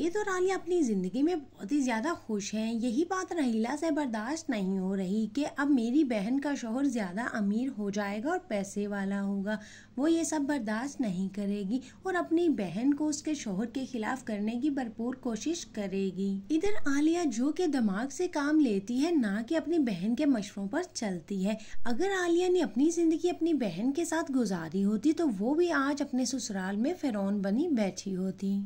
ये तो रानी अपनी ज़िंदगी में बहुत ही ज़्यादा खुश हैं यही बात रहीला से बर्दाश्त नहीं हो रही कि अब मेरी बहन का शोहर ज़्यादा अमीर हो जाएगा और पैसे वाला होगा वो ये सब बर्दाश्त नहीं करेगी और अपनी बहन को उसके शोहर के खिलाफ करने की भरपूर कोशिश करेगी इधर आलिया जो के दिमाग से काम लेती है ना कि अपनी बहन के मशरों पर चलती है अगर आलिया ने अपनी ज़िंदगी अपनी बहन के साथ गुजारी होती तो वो भी आज अपने ससुराल में फिरौन बनी बैठी होती